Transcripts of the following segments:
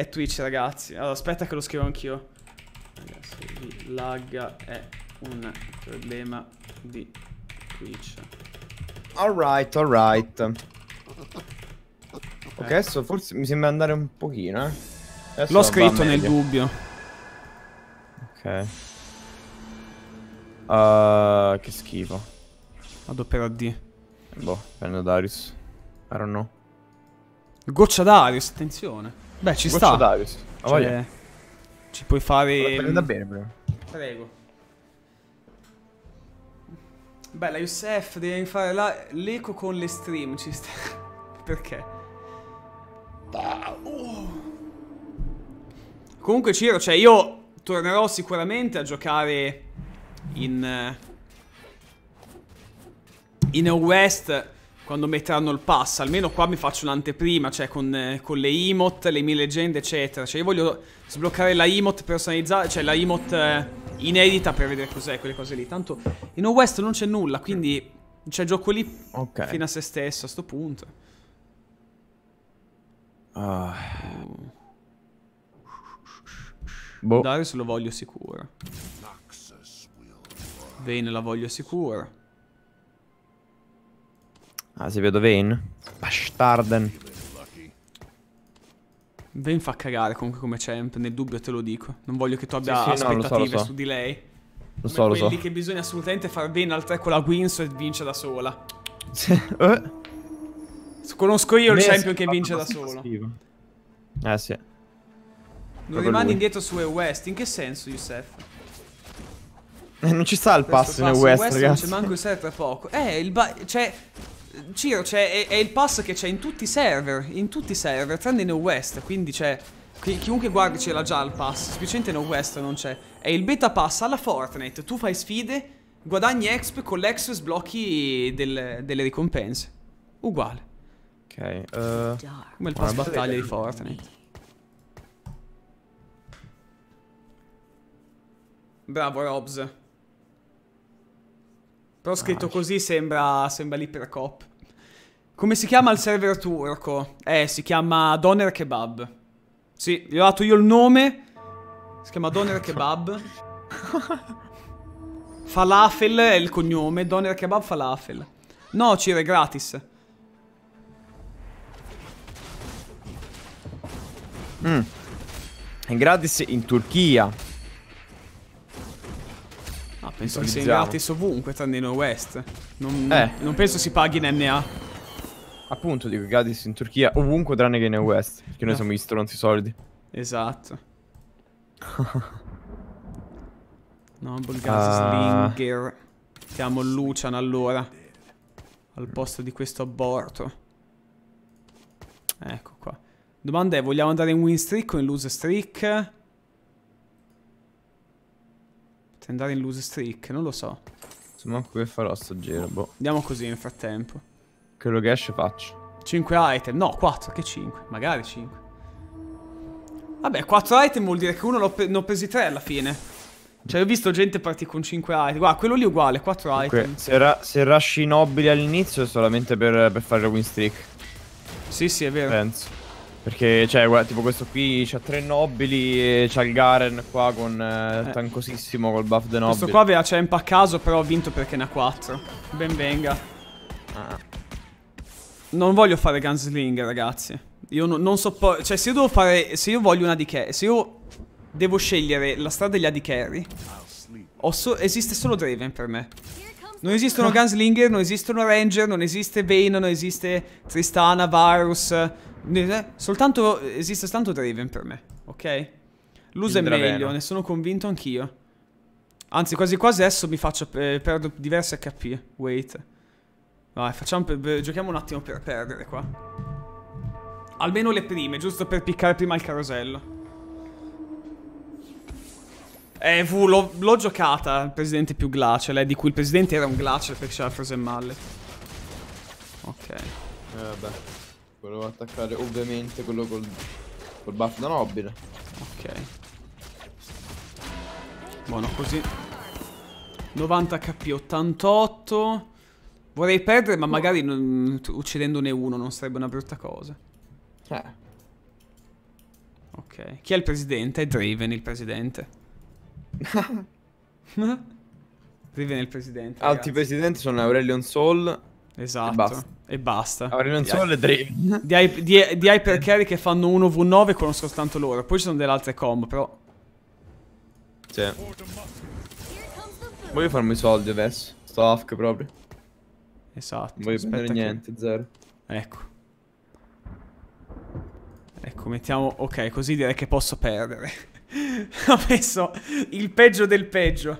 È Twitch, ragazzi. Allora, aspetta che lo scrivo anch'io. Ragazzi, vi lagga è un problema di Twitch. Alright, alright. Eh. Ok, adesso forse mi sembra andare un pochino, eh. L'ho scritto nel dubbio. Ok. Uh, che schifo. Vado per AD. Boh, prendo Darius. I don't know. Goccia Darius, attenzione. Beh, ci Goccio sta. Darius. cioè, ci puoi fare. Prenda bene, però. Prego. Bella, Youssef, devi fare l'eco con le stream. Ci sta. Perché? Ah, oh. Comunque, Ciro, cioè, io tornerò sicuramente a giocare in. Eh, in West quando metteranno il pass. Almeno qua mi faccio un'anteprima, cioè con, eh, con, le emote, le mie leggende, eccetera. Cioè io voglio sbloccare la emote personalizzata, cioè la emote eh, inedita per vedere cos'è, quelle cose lì. Tanto in No West non c'è nulla, quindi c'è gioco lì okay. fino a se stesso a sto punto. Uh. Boh. Darius lo voglio sicuro. Bene, la voglio sicura. Ah, se vedo Vayne? Bastarden. Vayne fa cagare comunque come champ, nel dubbio te lo dico. Non voglio che tu abbia sì, sì, aspettative no, so, so. su di lei. Lo so, lo so. Quelli che bisogna assolutamente far Vayne al 3 con la Winsor e vince da sola. Eh? Conosco io il champion che vince da solo. Schifo. Eh sì. Non rimani indietro su west In che senso, Youssef? Eh, non ci sta il passo, passo in E-West, ragazzi. Non c'è manco il set tra poco. Eh, il ba... Cioè... Ciro, è, è, il pass che c'è in tutti i server, in tutti i server, tranne in West, quindi c'è... Chi, chiunque guardi ce l'ha già il pass, semplicemente in West non c'è. È il beta pass alla Fortnite, tu fai sfide, guadagni exp, con l'exp sblocchi del, delle ricompense. Uguale. Ok, uh, Come il pass battaglia di Fortnite. Bravo Robs. Però scritto ah, così sembra, sembra l'Ipercop. Come si chiama il server turco? Eh, si chiama Doner Kebab. Sì, gli ho dato io il nome. Si chiama Doner Kebab. falafel è il cognome. Doner Kebab Falafel. No, Cire, gratis. Mm. È gratis in Turchia. Penso che sia gratis ovunque, tranne in West. Non, eh. non penso si paghi in NA. Appunto, dico gratis in Turchia, ovunque tranne che in West. Perché noi no. siamo gli stronzi soldi. Esatto. no, Bulgars uh... Ah. Slinger. Chiamo Lucian allora. Al posto di questo aborto. Ecco qua. Domanda è, vogliamo andare in win streak o in lose streak? Andare in lose streak, non lo so. Insomma, come farò sto giro, boh. Andiamo così nel frattempo. Quello che esce faccio. 5 item, no, 4, che 5? Magari 5. Vabbè, 4 item vuol dire che uno pre ne ho presi 3 alla fine. Cioè, ho visto gente partire con 5 item. Guarda, quello lì è uguale, 4 Dunque, item. Se, ra se rush inobili all'inizio è solamente per, per fare la win streak. Sì, sì, è vero. Penso. Perché, cioè, guarda, tipo questo qui c'ha tre nobili e c'ha il Garen qua con eh, eh. tankosissimo col buff de nobili. Questo qua aveva Champ a caso, però ha vinto perché ne ha quattro. Ben venga. Ah. Non voglio fare Gunsling, ragazzi. Io no, non sopporto... Cioè, se io devo fare... Se io voglio una di carry... Se io devo scegliere la strada degli AD carry... So esiste solo Draven per me. Non esistono Gunslinger, non esistono Ranger, non esiste Vayne, non esiste Tristana, Varus... Soltanto, esiste soltanto Draven per me, ok? Lusa è meglio, ne sono convinto anch'io. Anzi, quasi quasi adesso mi faccio, eh, perdo diverse HP. Wait. Vai, facciamo, giochiamo un attimo per perdere qua. Almeno le prime, giusto per piccare prima il carosello. Eh, V, l'ho giocata il presidente più glacial, eh, di cui il presidente era un glacial perché c'era Frozen Mallet. Ok. Eh, vabbè. Volevo attaccare ovviamente quello col, col buff da nobile. Ok. Buono così. 90 HP, 88. Vorrei perdere, ma magari non, uccidendone uno non sarebbe una brutta cosa. Eh. Ok. Chi è il presidente? È Draven il presidente. Draven è il presidente. Altri presidenti sono Aurelion Soul. Esatto. E basta. Allora, non sono le Dream. Di, di, di, hypercarry che fanno 1v9 conosco tanto loro. Poi ci sono delle altre combo, però. Sì. Voglio farmi i soldi adesso. Sto AFK proprio. Esatto. Non voglio spendere che... niente, zero. Ecco. Ecco, mettiamo... Ok, così direi che posso perdere. Ho messo il peggio del peggio.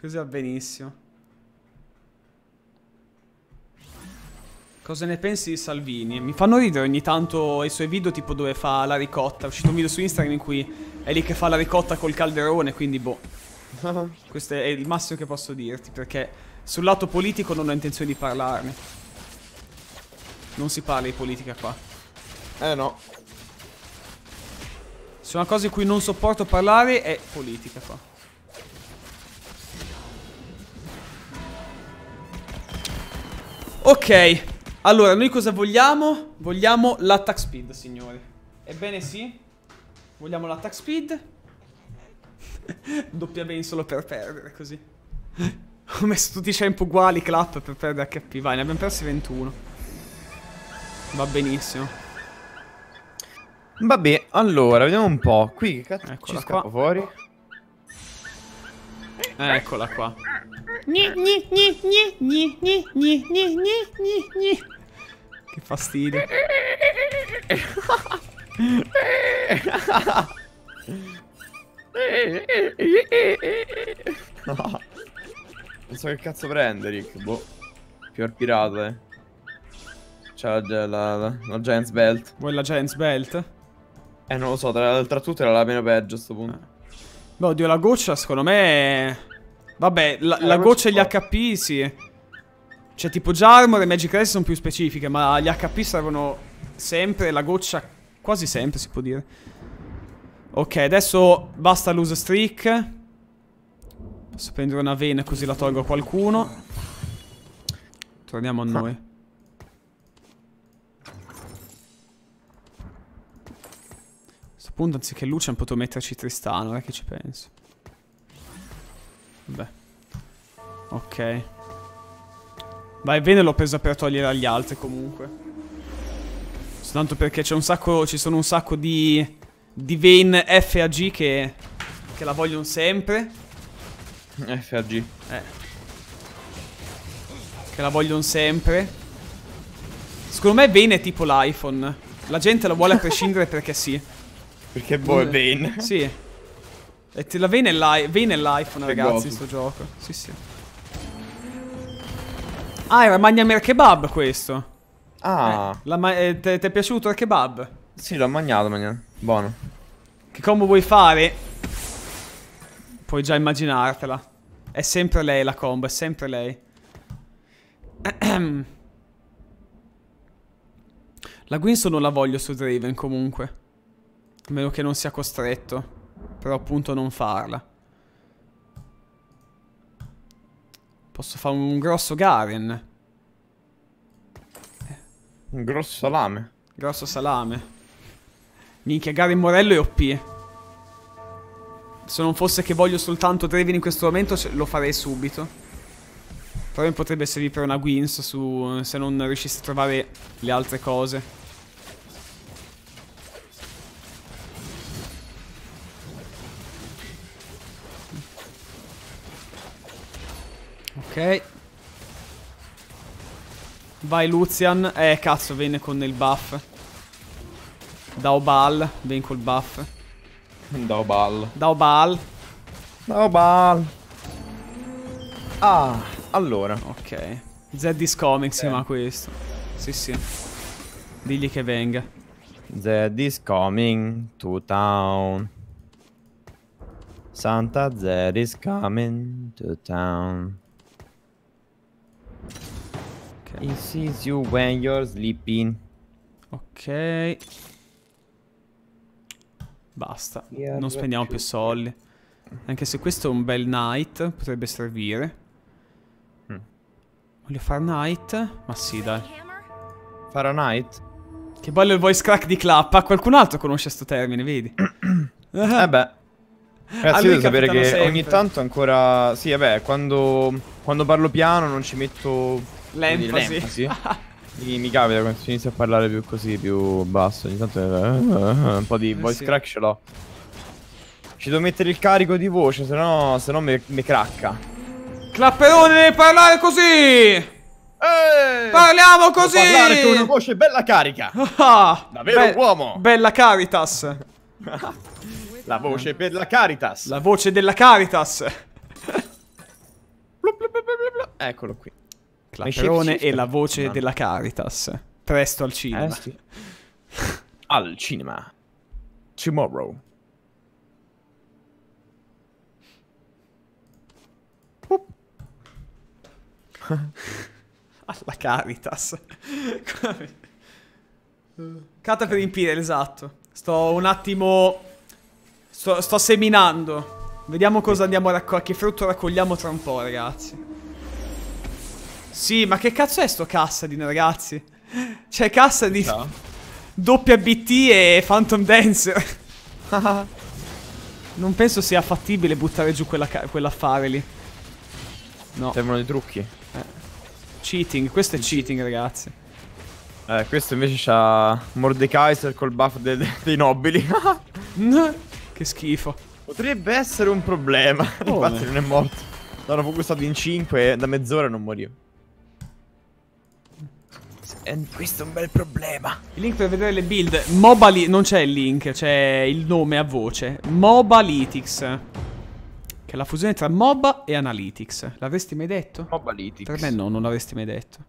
Così va benissimo. Cosa ne pensi di Salvini? Mi fanno ridere ogni tanto i suoi video tipo dove fa la ricotta. È uscito un video su Instagram in cui è lì che fa la ricotta col calderone, quindi boh. Questo è il massimo che posso dirti perché sul lato politico non ho intenzione di parlarne. Non si parla di politica qua. Eh no. Se una cosa di cui non sopporto parlare è politica qua. Ok. Allora, noi cosa vogliamo? Vogliamo l'attack speed, signori. Ebbene sì. Vogliamo l'attack speed. Doppia bene solo per perdere, così. Ho messo tutti i tempo uguali, clap, per perdere HP. Vai, ne abbiamo persi 21. Va benissimo. Vabbè, allora, vediamo un po'. Qui che cazzo Eccola ci scappa fuori? Eh, eccola qua. Che fastidio. Non so che cazzo prende, Rick. Boh. Pior pirata, eh. C'ha la, la, la, Giants Belt. Vuoi la Giants Belt? Eh, non lo so, tra, tra tutte era la meno peggio a sto punto. Ah. Beh, oddio, la goccia secondo me... Vabbè, la, eh, la goccia e gli HP sì. Cioè, tipo già Armor e Magic rest sono più specifiche, ma gli HP servono sempre, la goccia quasi sempre, si può dire. Ok, adesso basta lose streak. Posso prendere una vena così la tolgo a qualcuno. Torniamo a noi. questo punto anziché luce Lucian potevo metterci Tristano, ora eh, che ci penso. Vabbè. Ok. Vai bene, l'ho presa per togliere agli altri comunque. Soltanto perché c'è un sacco, ci sono un sacco di... Di vein FAG che... Che la vogliono sempre. FAG. Eh. Che la vogliono sempre. Secondo me vein è tipo l'iPhone. La gente la vuole a prescindere perché sì. Perché boh, è Vane. Sì. E la Vane è, li Vane è l'iPhone, ragazzi, sto gioco. Sì, sì. Ah, era Magnamere Kebab questo. Ah. Eh, eh Ti è piaciuto il kebab? Sì, l'ho mangiato, mangiato. Buono. Che combo vuoi fare? Puoi già immaginartela. È sempre lei la combo, è sempre lei. La Guinso non la voglio su Draven comunque. A meno che non sia costretto. Però appunto non farla. Posso fare un grosso Garen. Un grosso salame. Grosso salame. Minchia, Garen Morello è OP. Se non fosse che voglio soltanto Draven in questo momento, lo farei subito. Però mi potrebbe servire per una Wins su, se non riuscissi a trovare le altre cose. Vai Lucian. Eh, cazzo, viene con il buff. Daobal, vieni col buff. Daobal. Daobal. Daobal. Ah, allora. Ok. Zed is coming, si chiama questo. Sì, sì. Digli che venga. Zed is coming to town. Santa Zed is coming to town. It sees you when you're sleeping. Ok. Basta. Yeah, non spendiamo più. soldi. Anche se questo è un bel night, potrebbe servire. Mm. Voglio far night? Ma sì, dai. Farà night? Che bello il voice crack di Clappa. Ah, qualcun altro conosce questo termine, vedi? eh beh. Ah, Ragazzi, devo sapere che sempre. ogni tanto ancora... Sì, vabbè, eh quando... quando parlo piano non ci metto L'enfasi. l'enfasi. mi, mi capita quando si inizia a parlare più così, più basso. Ogni tanto eh, eh, eh, eh un po' di voice sì. crack ce l'ho. Ci devo mettere il carico di voce, se no, se no mi, mi cracca. Clapperone, devi parlare così! Ehi, Parliamo così! Parlare con una voce bella carica! Ah, Davvero be uomo! Bella Caritas! la voce per la Caritas! La voce della Caritas! Eccolo qui. Clapperone e la voce della Caritas. Presto al cinema. Eh, sì. al cinema. Tomorrow. Alla Caritas. Cata per impire, esatto. Sto un attimo... Sto, sto seminando. Vediamo cosa andiamo a raccogliere, che frutto raccogliamo tra un po', ragazzi. Sì, ma che cazzo è sto Cassidy, ragazzi? Cioè, Cassidy... No. Doppia BT e Phantom Dancer. non penso sia fattibile buttare giù quell'affare quella lì. No. Servono dei trucchi. Eh. Cheating, questo è cheating, ragazzi. Eh, questo invece c'ha Mordekaiser col buff de de dei nobili. che schifo. Potrebbe essere un problema. Oh, Infatti, no. non è morto. L'hanno focusato in 5 e da mezz'ora non morivo. E questo è un bel problema. Il link per vedere le build. Mobali. Non c'è il link, c'è il nome a voce. Mobalytics. Che è la fusione tra MOBA e Analytics. L'avresti mai detto? Mobalytics. Per me no, non l'avresti mai detto.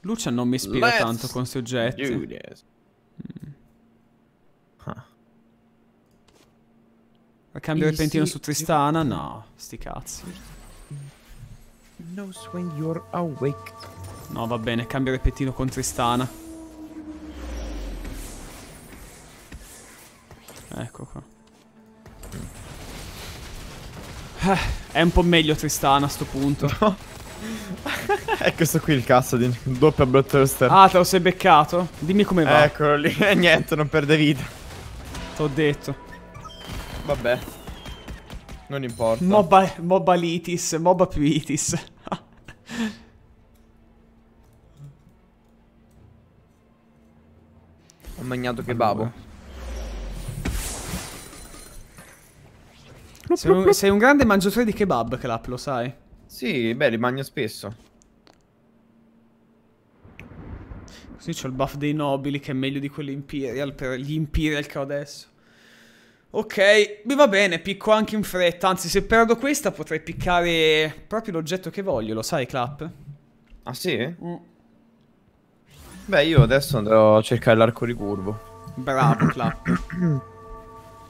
Lucia non mi ispira Let's tanto con questi oggetti. Mm. Huh. Cambio repentino su Tristana? No, sti cazzi. No, va bene, cambio repetino con Tristana. Ecco qua. Eh, è un po' meglio Tristana a sto punto. No. è questo qui il cazzo di doppia Bloodthirster. Ah, te lo sei beccato? Dimmi come va. Eccolo lì. E niente, non perde vita. T'ho detto. Vabbè. Non importa. Moba, mobalitis, moba più itis. Ho mangiato kebabo. Sei un, sei un grande mangiatore di kebab, Clap, lo sai? Sì, beh, li mangio spesso. Così c'ho il buff dei nobili che è meglio di quelli Imperial per gli Imperial che ho adesso. Ok, mi va bene, picco anche in fretta, anzi se perdo questa potrei piccare proprio l'oggetto che voglio, lo sai Clap? Ah sì? Mm. Beh io adesso andrò a cercare l'arco ricurvo Bravo Clap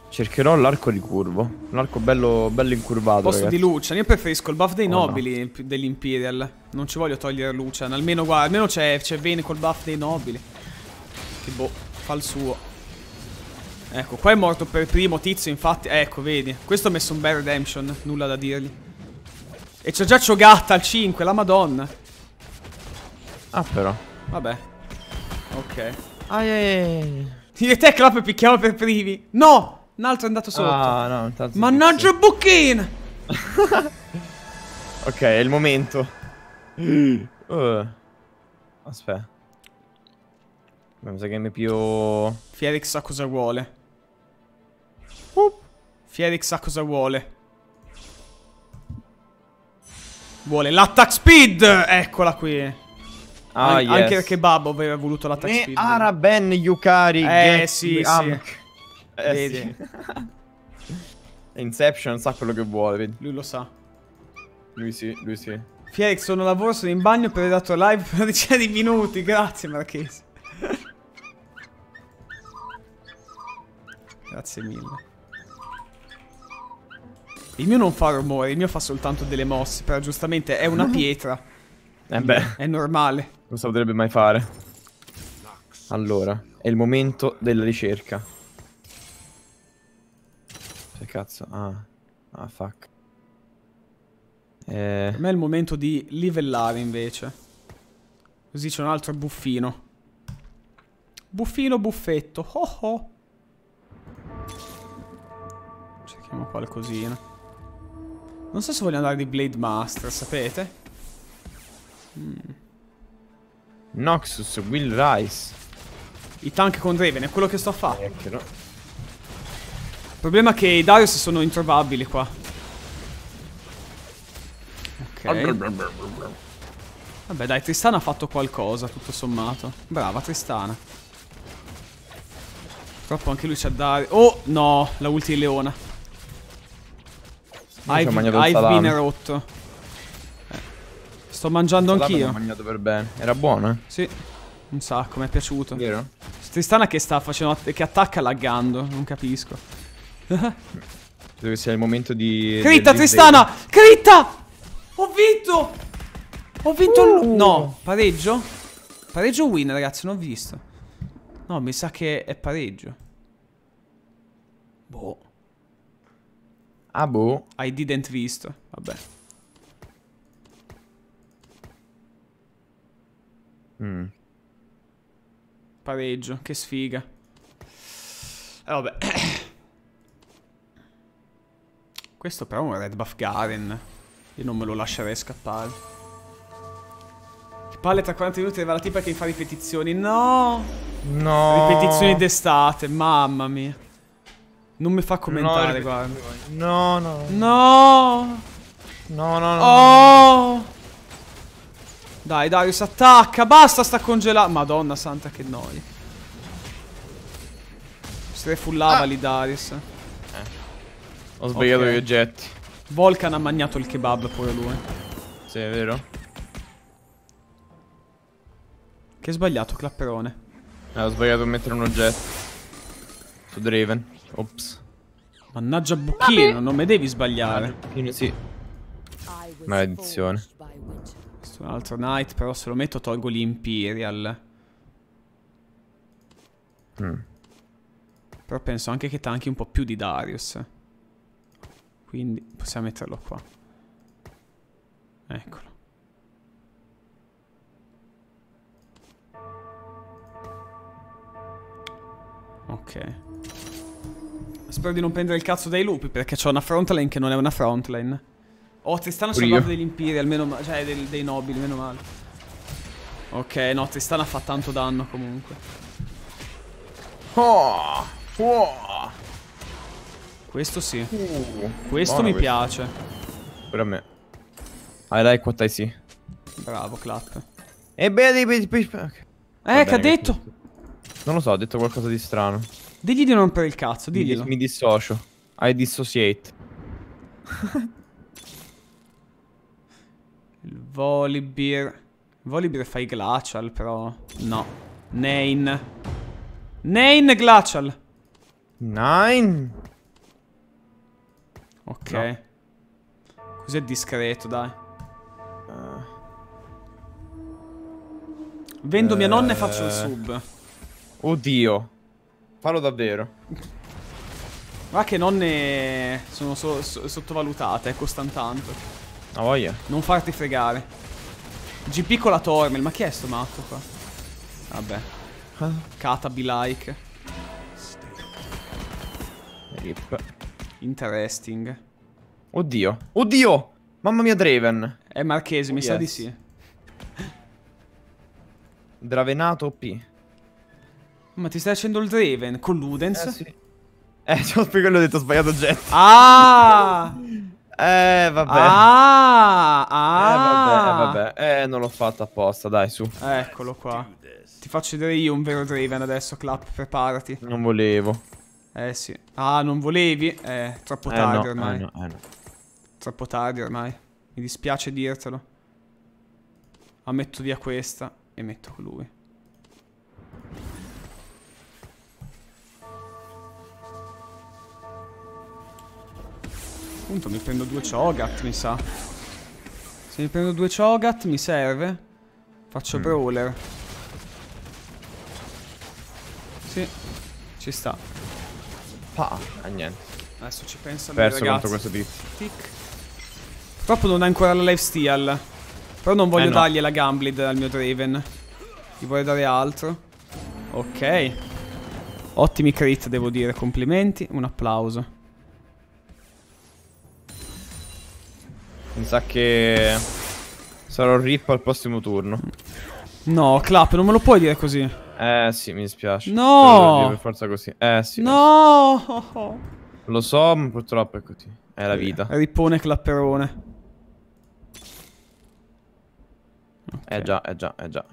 Cercherò l'arco ricurvo, l'arco bello, bello incurvato Posto ragazzi. di Lucian, io preferisco il buff dei oh, nobili no. dell'Imperial Non ci voglio togliere Lucian, almeno, guarda, almeno c'è Vene col buff dei nobili Che boh, fa il suo Ecco, qua è morto per primo tizio, infatti. Ecco, vedi. Questo ha messo un bel redemption, nulla da dirgli. E c'è già Ciogatta al 5, la madonna. Ah, però. Vabbè. Ok. Ai, ai. Io e te, Clap, picchiamo per primi. No! Un altro è andato sotto. Ah, no, intanto. Mannaggia Bucchina! ok, è il momento. Uh. Aspetta. Mi sa che mi MPO... Felix sa cosa vuole. Fierix sa cosa vuole. Vuole l'attack speed! Eccola qui. Ah, An yes. Anche perché Babbo aveva voluto l'attack speed. Araben Yukari. Eh, eh, eh sì, sì. Eh, vedi. Sì. Inception sa quello che vuole, vedi. Lui lo sa. Lui sì, lui sì. Fierix, sono lavoro, sono in bagno per aver dato live per una decina di minuti. Grazie, Marchese. Grazie mille. Il mio non fa rumore, il mio fa soltanto delle mosse, però giustamente è una pietra. eh beh. È normale. Non si potrebbe mai fare. Allora, è il momento della ricerca. Che cazzo? Ah, ah fuck. Eh... Per me è il momento di livellare invece. Così c'è un altro buffino. Buffino, buffetto. Oh oh. Cerchiamo qualcosina. Non so se voglio andare di Blade Master, sapete? Mm. Noxus, Will Rise. I tank con Draven, è quello che sto a fare. Eccolo. Eh, Il problema è che i Darius sono introvabili qua. Ok. Vabbè dai, Tristana ha fatto qualcosa, tutto sommato. Brava Tristana. Purtroppo anche lui c'ha Darius. Oh no, la ulti di Leona. I've, I've been rotto. Eh, sto mangiando anch'io. L'ho mangiato per bene. Era buono, eh? Sì. Un sacco, mi è piaciuto. Vero? Tristana che sta facendo... che attacca laggando. Non capisco. Credo che sia il momento di... Critta, Tristana! Critta! Ho vinto! Ho vinto uh. No, pareggio? Pareggio win, ragazzi, non ho visto. No, mi sa che è pareggio. Boh. Ah boh. I didn't visto. Vabbè. Mm. Pareggio, che sfiga. Eh, vabbè. Questo però è un Red Buff Garen. Io non me lo lascerei scappare. palle tra 40 minuti arriva la tipa che fa ripetizioni. No! No! Ripetizioni d'estate, mamma mia. Non mi fa commentare, no, guarda. No, no. No! No, no, no. Oh! Dai, Darius, attacca. Basta, sta congelando. Madonna santa, che noia. Si ah. lì, Darius. Eh. Ho sbagliato okay. gli oggetti. Volcan ha mangiato il kebab, pure lui. Sì, è vero. Che sbagliato, clapperone. Eh, ho sbagliato a mettere un oggetto. Su Draven. Ops. Mannaggia Bucchino, non mi devi sbagliare. Ah, sì. Maledizione. Questo è un altro Knight, però se lo metto tolgo l'Imperial. Mm. Però penso anche che tanchi un po' più di Darius. Quindi possiamo metterlo qua. Eccolo. Ok. Spero di non prendere il cazzo dai lupi perché c'ho una frontline che non è una frontline. Oh, Tristana c'è il degli impiri, almeno, cioè dei, dei nobili, meno male. Ok, no, Tristana fa tanto danno comunque. Oh, oh. Questo sì. Uh, questo mi questo. piace. Per me. Hai like what I Bravo, clap. E beh, okay. Eh, che ha detto? Non lo so, ha detto qualcosa di strano. Digli di rompere il cazzo, diglielo. Mi, mi dissocio. I dissociate. il Volibear. Volibear fa i glacial, però. No. Nain. Nain glacial. Nine. Ok. No. Così è discreto, dai. Vendo mia nonna e faccio il eh. sub. Oddio. Fallo davvero. Ma che nonne sono so so sottovalutate, costano ecco, tanto. Ah, voglia. Non farti fregare. GP con la Tormel, ma chi è sto matto qua? Vabbè. Huh? Ah. Katabi like. Rip. Interesting. Oddio. Oddio! Mamma mia, Draven. È eh, marchese, oh, mi yes. sa di sì. Dravenato OP. Ma ti stai facendo il Draven con Ludens? Eh, sì. Eh, cioè, quello ho detto ho sbagliato Jet. Ah! eh, vabbè. Ah! ah! Eh, vabbè, eh, vabbè. Eh, non l'ho fatto apposta, dai, su. Eccolo qua. Ti faccio vedere io un vero Draven adesso, Clap, preparati. Non volevo. Eh, sì. Ah, non volevi? Eh, troppo eh, tardi no, eh, ormai. Eh, no, eh, no. Troppo tardi ormai. Mi dispiace dirtelo. Ma metto via questa e metto lui. punto mi prendo due Chogat, mi sa. Se mi prendo due Chogat mi serve. Faccio mm. Brawler. Sì, ci sta. Pa, ah, niente. Adesso ci pensa lui, Perso ragazzi. questo tizio. Tic. Purtroppo non ha ancora la lifesteal. Però non voglio eh no. dargli la Gamblid al mio Draven. Gli voglio dare altro. Ok. Ottimi crit, devo dire. Complimenti. Un applauso. sa che sarò rip al prossimo turno. No, Clap, non me lo puoi dire così. Eh sì, mi dispiace. No! Per forza così. Eh sì. No! Lo so, ma purtroppo è così. È la vita. Eh, Ripone clapperone. Eh, okay. Eh già, eh già, eh già.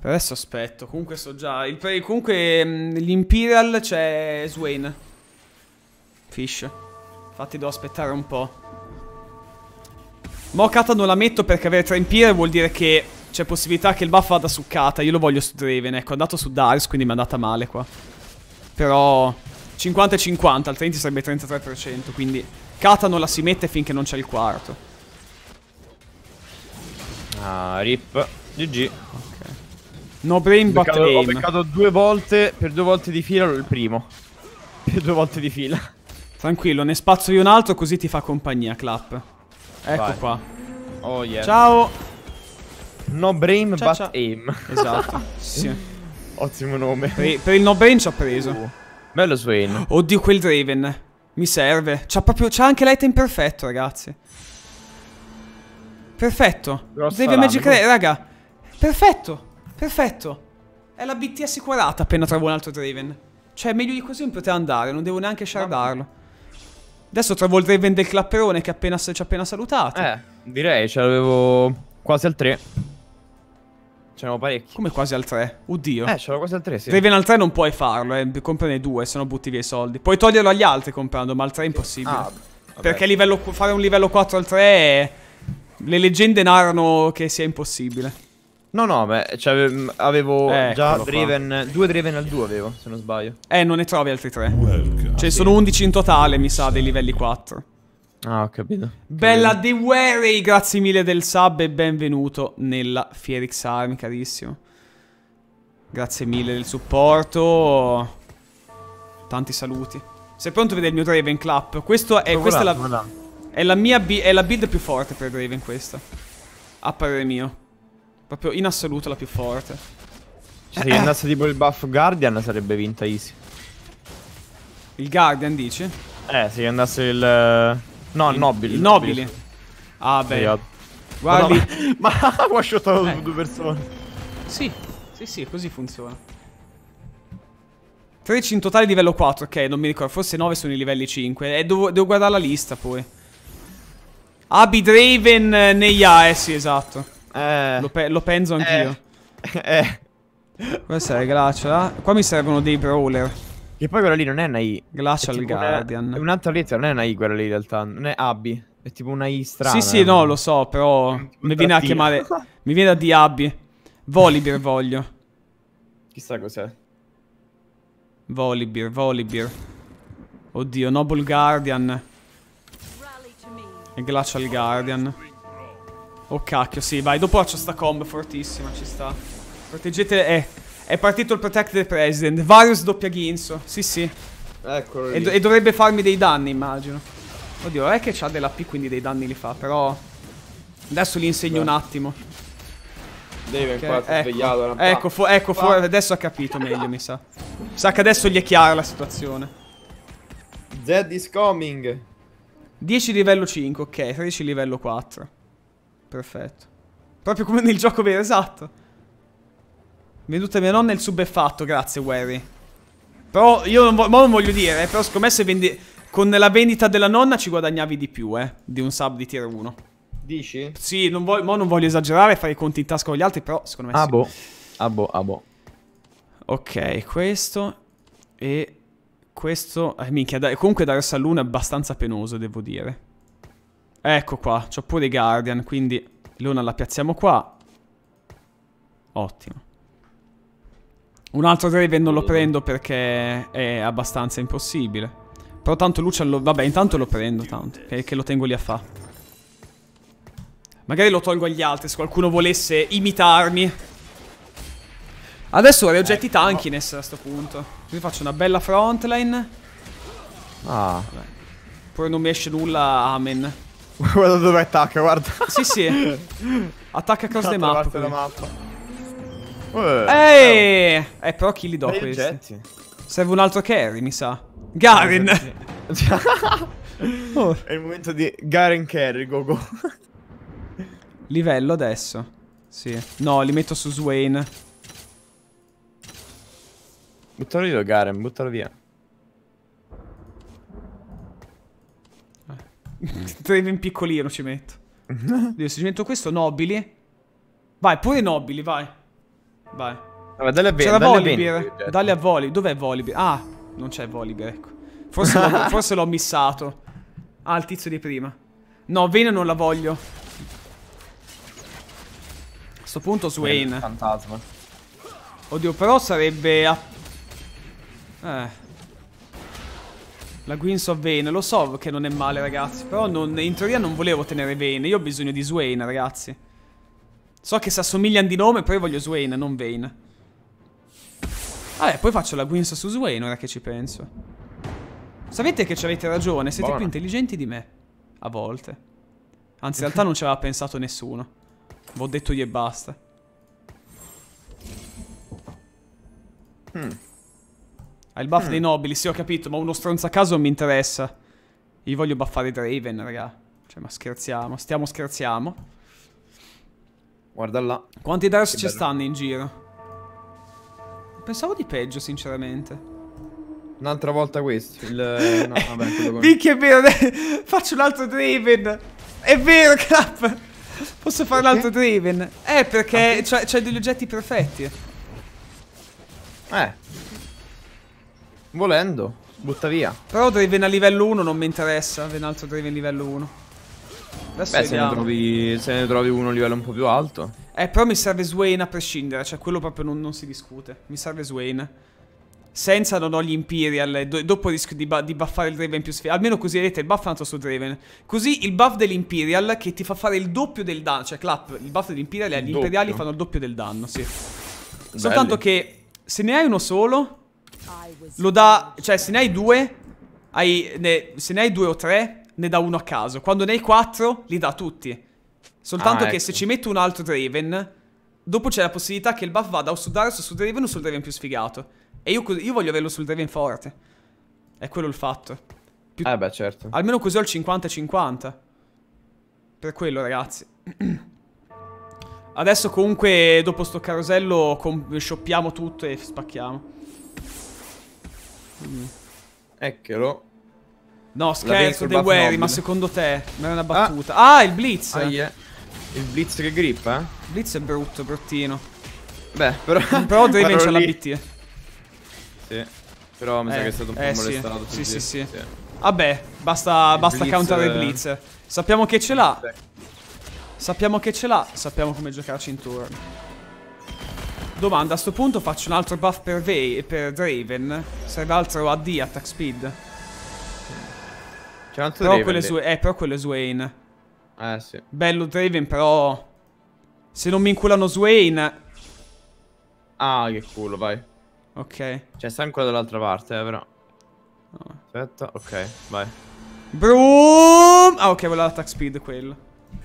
Per adesso aspetto. Comunque so già. Il, comunque mm, l'Imperial c'è Swain. Fish. Infatti devo aspettare un po'. Mo Kata non la metto perché avere 3 impire vuol dire che c'è possibilità che il buff vada su Kata. Io lo voglio su Draven, ecco. È andato su Darius, quindi mi è andata male qua. Però 50 50, altrimenti sarebbe 33%, quindi Kata non la si mette finché non c'è il quarto. Ah, rip. GG. Ok. No brain but beccato, aim. Ho beccato due volte, per due volte di fila il primo. Per due volte di fila. Tranquillo, ne spazzo io un altro così ti fa compagnia, Clap. Ecco Vai. qua. Oh yeah. Ciao. No brain ciao, but ciao. aim. Esatto. sì. Ottimo nome. Per, per, il no brain ci ha preso. Uh, bello Swain. Oddio quel Draven. Mi serve. C'ha proprio c'ha anche l'item perfetto, ragazzi. Perfetto. Draven Magic Ray, raga. Perfetto. Perfetto. È la BT assicurata appena trovo un altro Draven. Cioè, meglio di così non poteva andare, non devo neanche shardarlo. Adesso trovo il Raven del Clapperone che appena, ci ha appena salutato. Eh, direi, ce l'avevo quasi al 3. Ce l'avevo parecchio. Come quasi al 3? Oddio. Eh, ce c'erano quasi al 3, sì. Raven al 3 non puoi farlo, eh. comprane due, se no butti via i soldi. Puoi toglierlo agli altri comprando, ma al 3 è impossibile. Ah, vabbè. Perché livello, fare un livello 4 al 3 è... Le leggende narrano che sia impossibile. No, no, beh, cioè, mm, avevo eh, già Draven. Due Draven al 2 avevo, se non sbaglio. Eh, non ne trovi altri tre. Welcome. Cioè, sono 11 in totale, mi sa, dei livelli 4. Ah, ho capito. Bella The Wary, grazie mille del sub e benvenuto nella Fierix Army, carissimo. Grazie mille del supporto. Tanti saluti. Sei pronto a vedere il mio Draven Clap? Questo è, questa è la, è la mia è la build più forte per Draven questa. A parere mio. Proprio in assoluto la più forte. Cioè, se eh. andasse tipo il buff Guardian sarebbe vinta easy. Il Guardian dici? Eh, se andasse il... Eh, no, il, il Nobile. Il Nobile. nobile. Ah, beh. Io... Guardi. No, ma ma ha shottato eh. due persone. Sì, sì, sì, così funziona. 13 in totale livello 4, ok, non mi ricordo, forse 9 sono i livelli 5. E eh, devo, devo guardare la lista poi. Abi Draven Neia, eh sì, esatto. Eh. Lo, pe lo penso anch'io. Eh. eh. Questa è Glacial. Ah. Qua mi servono dei brawler. Che poi quello lì non è una I. Glacial Guardian. è un'altra lettera, non è una I quella lì in realtà. Non è Abby. È tipo una I strana. Sì, sì, no, lo so, però... Mi viene a chiamare... mi viene a di Abby. Volibir voglio. Chissà cos'è. Volibir, Volibear. Oddio, Noble Guardian. E Glacial Guardian. Oh cacchio, sì, vai. Dopo c'è sta combo fortissima, ci sta. Proteggete... Eh, è partito il Protect the President. Varius doppia Ginso. Sì, sì. Eccolo e, do e, dovrebbe farmi dei danni, immagino. Oddio, è che c'ha della P, quindi dei danni li fa, però... Adesso li insegno Beh. Ecco, un attimo. Deve okay. qua ecco, svegliato. Ecco, fu ecco fu adesso ha capito meglio, mi sa. Mi sa che adesso gli è chiara la situazione. Zed is coming. 10 livello 5, ok. 13 livello 4. Perfetto. Proprio come nel gioco vero, esatto. Venduta mia nonna il sub è fatto, grazie Wary. Però io non, vo non voglio dire, eh, però secondo me se vendi... Con la vendita della nonna ci guadagnavi di più, eh. Di un sub di tier 1. Dici? Sì, non vo mo non voglio esagerare, fare i conti in tasca con gli altri, però secondo me ah, sì. Boh. Ah, boh. Ah boh, Ok, questo e questo... Eh, minchia, da comunque dare Saloon è abbastanza penoso, devo dire. Ecco qua, c'ho pure i Guardian, quindi l'una la piazziamo qua. Ottimo. Un altro Draven non lo prendo perché è abbastanza impossibile. Però tanto Lucian lo... Vabbè, intanto lo prendo tanto, che, lo tengo lì a fa. Magari lo tolgo agli altri, se qualcuno volesse imitarmi. Adesso ho oggetti ecco. tankiness a questo punto. Così faccio una bella frontline. Ah. Vabbè. Pure non mi esce nulla, amen. Guarda dove attacca, guarda. Sì, sì. Attacca across the map. Della mappa. Ehi! Eh, eh, però chi li do questi? Oggetti. Serve un altro carry, mi sa. Garin! oh. È il momento di Garen carry, go -go. Livello adesso. Sì. No, li metto su Swain. Buttalo via, Garen, buttalo via. Treven piccolino ci metto. Dio, se ci metto questo, nobili. Vai, pure nobili, vai. Vai. Vabbè, dalle a C'era Volibear. Dalle a Voli. Certo. Dov'è Volibear? Ah, non c'è Volibear, ecco. Forse l'ho missato. Ah, il tizio di prima. No, Vena non la voglio. A questo punto Swain. Fantasma. Oddio, però sarebbe... A... Eh... La Greens of Vane, lo so che non è male ragazzi, però non, in teoria non volevo tenere Vane, io ho bisogno di Swain ragazzi. So che si assomigliano di nome, però io voglio Swain, non Vane. Vabbè, poi faccio la Greens su Swain ora che ci penso. Sapete che ci avete ragione, siete Buona. più intelligenti di me. A volte. Anzi, in realtà non ci aveva pensato nessuno. V'ho detto io e basta. Hmm. Ha il buff mm. dei nobili, sì ho capito, ma uno stronzo a caso non mi interessa. Io voglio buffare Draven, raga. Cioè, ma scherziamo, stiamo scherziamo. Guarda là. Quanti Darius ci stanno in giro? Pensavo di peggio, sinceramente. Un'altra volta questo. Il... No, vabbè, Vicky è vero, faccio un altro Draven. È vero, Clap. Posso fare l'altro Draven? Eh, perché okay. Ah, c'è degli oggetti perfetti. Eh. Volendo, butta via. Però Draven a livello 1 non mi interessa, un altro Draven livello 1. Adesso Beh, se ne, trovi, se ne, trovi, uno a livello un po' più alto. Eh, però mi serve Swain a prescindere, cioè quello proprio non, non si discute. Mi serve Swain. Senza non ho gli Imperial, do dopo rischio di, di, buffare il Draven più sfida. Almeno così vedete, il buff è andato su Draven. Così il buff dell'Imperial che ti fa fare il doppio del danno. Cioè, clap, il buff dell'Imperial e gli Imperiali fanno il doppio del danno, sì. Belli. Soltanto che se ne hai uno solo, lo dà... Cioè, se ne hai due... Hai, ne, se ne hai due o tre, ne dà uno a caso. Quando ne hai quattro, li dà tutti. Soltanto ah, che ecco. se ci metto un altro Draven... Dopo c'è la possibilità che il buff vada o su Darius o su Draven o sul Draven più sfigato. E io, io voglio averlo sul Draven forte. È quello il fatto. Più... Eh beh, certo. Almeno così ho il 50-50. Per quello, ragazzi. Adesso comunque, dopo sto carosello, shoppiamo tutto e spacchiamo. Mm. Eccolo. No, scherzo, dei Wary, ma secondo te? Ma è una ah. battuta. Ah, ah il Blitz! Ah, yeah. Il Blitz che grippa? Blitz è brutto, bruttino. Beh, però... Mm, però Draven c'ha la BT. Eh. Sì. Però mi eh, sa che è stato un po' eh, molestato. Sì, sì, sì, sì. Vabbè, basta, il basta Blitz, counterare Blitz. Sappiamo che ce l'ha. Sappiamo che ce l'ha, sappiamo come giocarci in turno. Domanda, a sto punto faccio un altro buff per, Ve per Draven. Serve altro AD, attack speed. C'è un altro però Draven. Quello è eh, però quello è Swain. Eh, ah, sì. Bello Draven, però... Se non mi inculano Swain... Ah, che culo, vai. Ok. Cioè, sta ancora dall'altra parte, eh, però. Aspetta, ok, vai. Broom! Ah, ok, quello l'attack speed, quello.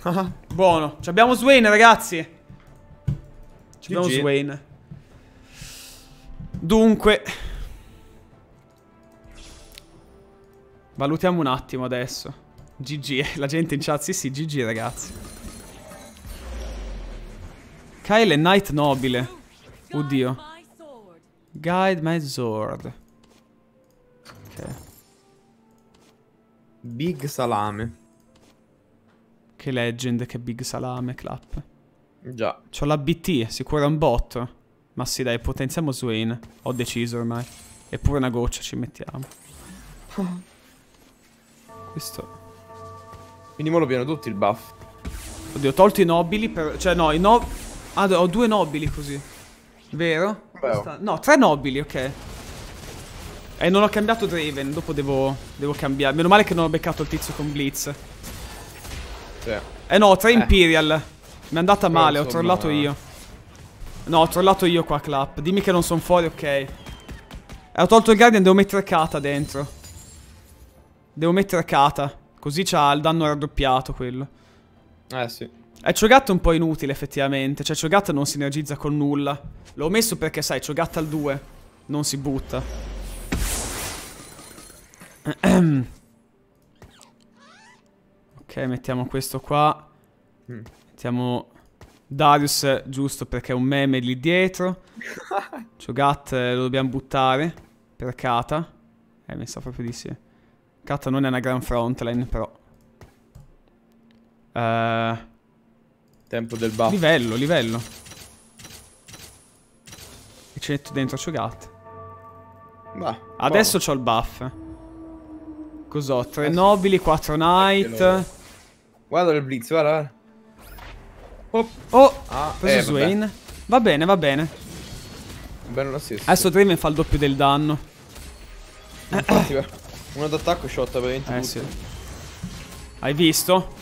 Buono. Ci abbiamo Swain, ragazzi. Abbiamo Swain. Dunque. Valutiamo un attimo adesso. GG, la gente in chat, sì sì, GG ragazzi. Kyle è Knight Nobile. Oddio. Guide my sword. Ok. Big Salame. Che legend, che Big Salame, clap. Già. C'ho la BT, sicuro un bot. Ma sì, dai, potenziamo Swain. Ho deciso ormai. Eppure una goccia ci mettiamo. Questo. Quindi lo piano tutti il buff. Oddio, ho tolto i nobili per... Cioè, no, i no... Ah, ho due nobili così. Vero? Beh. Oh. No, tre nobili, ok. E eh, non ho cambiato Draven, dopo devo, devo cambiare. Meno male che non ho beccato il tizio con Blitz. Sì. Eh no, tre eh. Imperial. Mi è andata eh, male, ho trollato io. No, ho trollato io qua, Clap. Dimmi che non sono fuori, ok. Eh, ho tolto il Guardian, devo mettere Kata dentro. Devo mettere Kata. Così c'ha il danno raddoppiato quello. Eh, sì. E eh, Chogat è un po' inutile, effettivamente. Cioè, Chogat non sinergizza con nulla. L'ho messo perché, sai, Chogat al 2. Non si butta. ok, mettiamo questo qua. Mm. Mettiamo Darius giusto perché è un meme lì dietro. Chogat eh, lo dobbiamo buttare per Kata. Eh, mi sa proprio di sì. Kata non è una gran frontline, però. Uh... Tempo del buff. Livello, livello. E ci metto dentro Chogat. Bah, Adesso wow. ho il buff. Cos'ho? Tre eh. nobili, quattro knight. Guarda il blitz, guarda. Oh, oh ah, preso eh, Swain. Va bene, va bene. Bello l'assist. Adesso Draven fa il doppio del danno. Infatti, eh, uno d'attacco shotta per 20 Eh sì. Hai visto?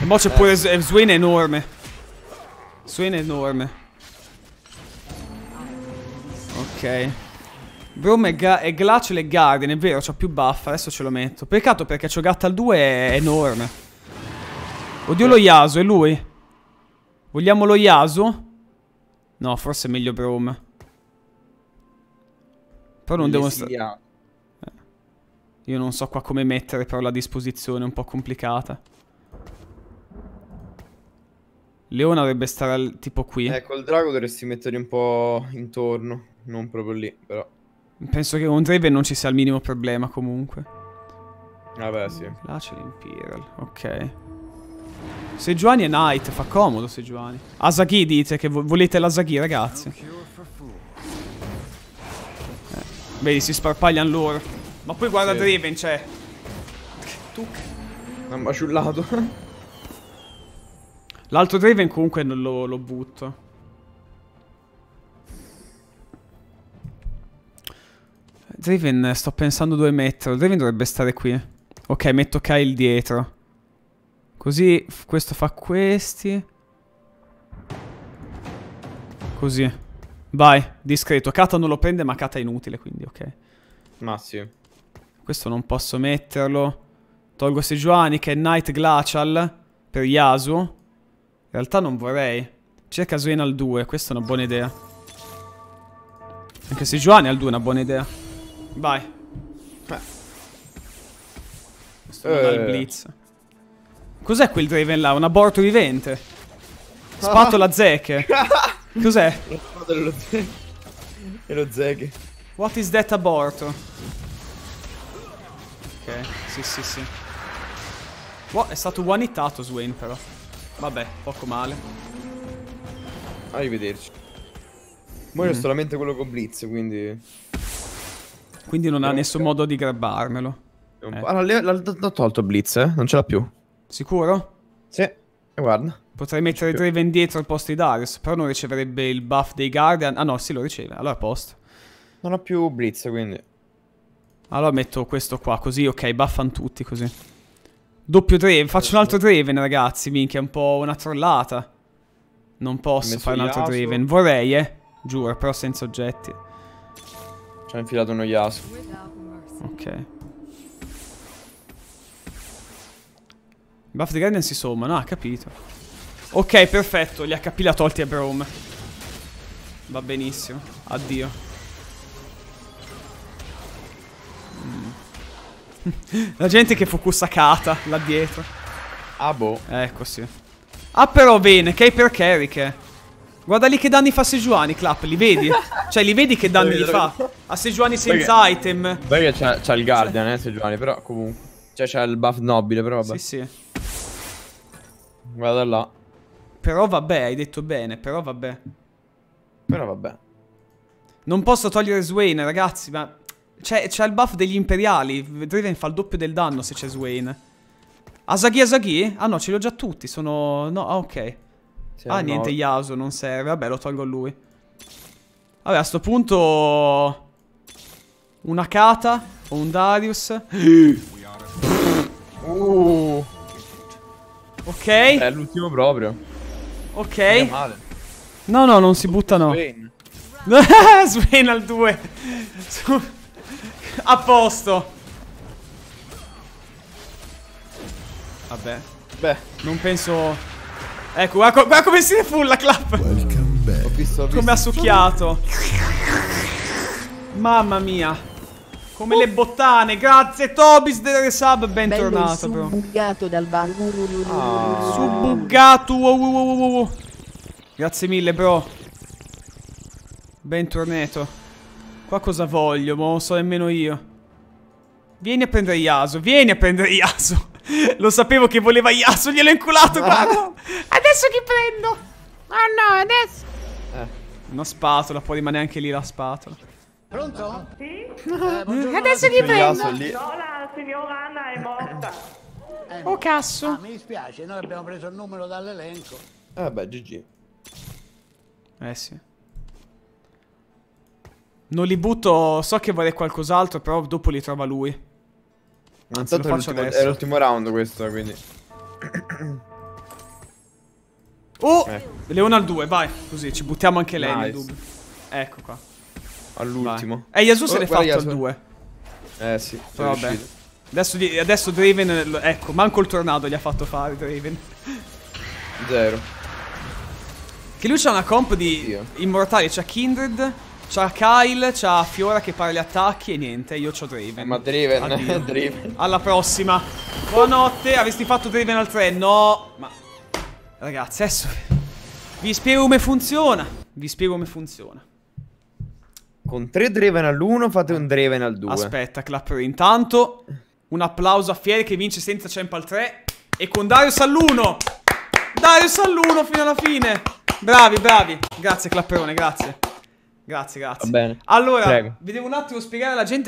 E mo c'è eh. pure Swain enorme. Swain enorme. Ok. Brom e, e Glacial e Guardian, è vero, c'ha più buff, adesso ce lo metto. Peccato perché c'ho Gattal 2 è enorme. Oddio lo Yaso, è lui? Vogliamo lo Yasu? No, forse è meglio Brom. Però non devo... stare... Eh. Io non so qua come mettere però la disposizione, è un po' complicata. Leone dovrebbe stare al... tipo qui. Ecco, eh, il drago dovresti mettere un po' intorno, non proprio lì, però. Penso che con Draven non ci sia il minimo problema comunque. Vabbè, sì. Là c'è l'Imperial, ok. Sejuani è Knight, fa comodo Sejuani. Asaghi dite che volete l'Asaghi, ragazzi. Eh, vedi, si sparpagliano loro. Ma poi guarda sì. Driven, c'è. Cioè. Tuc. Un baciullato. L'altro Driven comunque non lo, lo butto. Driven, sto pensando dove metterlo. Driven dovrebbe stare qui. Eh. Ok, metto Kyle dietro. Così questo fa questi. Così. Vai, discreto. Kata non lo prende, ma Kata è inutile, quindi ok. Ma sì. Questo non posso metterlo. Tolgo Sejuani che è Night Glacial per Yasuo. In realtà non vorrei. Cerca al 2, questa è una buona idea. Anche Sejuani al 2 è una buona idea. Vai. Eh. Questo eh. non ha il eh. blitz. Cos'è quel Draven là? Un aborto vivente? Spatola ah. Zeke. Cos'è? Lo spatola dello Zeke. E lo Zeke. What is that aborto? Ok, sì sì sì. Wow, è stato one hittato Swain però. Vabbè, poco male. Arrivederci. Ah, Muoio mm. solamente quello con Blitz, quindi... Quindi non è ha eh, nessun modo di grabbarmelo. Eh. Allora, ah, l'ha tolto Blitz, eh? Non ce l'ha più. Sicuro? Sì, guarda. Potrei mettere Draven dietro al posto di Darius, però non riceverebbe il buff dei Guardian. Ah no, sì, lo riceve, allora posto. Non ho più Blitz, quindi... Allora metto questo qua, così, ok, buffano tutti, così. Doppio Draven, faccio un altro Draven, ragazzi, minchia, è un po' una trollata. Non posso fare un altro Yasu. Draven, vorrei, eh. Giuro, però senza oggetti. Ci ha infilato uno Yasuo. Ok. buff di Guardian si sommano, ah, capito. Ok, perfetto, gli HP l'ha tolti a Brome. Va benissimo, addio. Mm. La gente che focussa Kata là dietro. Ah, boh. Ecco, sì. Ah, però bene, che hypercarry che Guarda lì che danni fa Sejuani, Clap, li vedi? cioè, li vedi che danni gli fa? A Sejuani senza perché, item. Perché c'ha il Guardian, cioè eh, Sejuani, però comunque. Cioè, c'ha il buff nobile, però vabbè. Sì, sì. Guarda là. Però vabbè, hai detto bene, però vabbè. Però vabbè. Non posso togliere Swain, ragazzi, ma... C'è il buff degli imperiali. Driven fa il doppio del danno se c'è Swain. Asagi Asagi? Ah no, ce li ho già tutti, sono... No, ah, ok. ah no. niente, Yasuo non serve. Vabbè, lo tolgo a lui. Vabbè, a sto punto... Una Kata o un Darius. Uh. Ok. È l'ultimo proprio. Ok. No, no, non si buttano. no. Swain al 2. A posto. Vabbè. Beh. Non penso... Ecco, guarda, guarda come si defulla Clap. Welcome back. Ho visto, ho visto. Come ha succhiato. Mamma mia. Come oh. le bottane, grazie Tobis del sub, bentornato bro. Subbuggato dal banco. Ah. Subbuggato. Wow, wow, wow, grazie mille bro. Bentornato. Qua cosa voglio? Ma non so nemmeno io. Vieni a prendere Yaso, vieni a prendere Yaso. Lo sapevo che voleva Yaso, gliel'ho inculato, ah. guarda. Adesso chi prendo? Oh no, adesso. Eh. Una spatola, può rimanere anche lì la spatola. Pronto? Sì? Eh, Adesso ti prendo. No, la signora Anna è morta. Eh, oh cazzo. Ah, mi dispiace, noi abbiamo preso il numero dall'elenco. Eh beh, GG. Eh sì. Non li butto, so che vuole qualcos'altro, però dopo li trova lui. Anzi, lo faccio adesso. È l'ultimo round questo, quindi. Oh! Eh. Leona al 2, vai. Così, ci buttiamo anche lei nice. nel dubbio. Ecco qua. All'ultimo. E eh, Yasuo oh, se l'è fatto Yasu. al 2. Eh sì, sono vabbè. Adesso, adesso Draven, ecco, manco il tornado gli ha fatto fare Draven. Zero. Che lui c'ha una comp di Dio. immortali, c'ha Kindred, c'ha Kyle, c'ha Fiora che parla gli attacchi e niente, io c'ho Draven. Eh, ma Draven, Draven. Alla prossima. Buonanotte, avresti fatto Draven al 3? No. Ma ragazzi, adesso vi spiego come funziona. Vi spiego come funziona. Con tre Draven all'1 fate un Draven al 2. Aspetta, Clapper, intanto un applauso a Fieri che vince senza Champ al 3 e con Darius all'1. Darius all'1 fino alla fine. Bravi, bravi. Grazie Clapperone, grazie. Grazie, grazie. Va bene. Allora, Prego. vi devo un attimo spiegare alla gente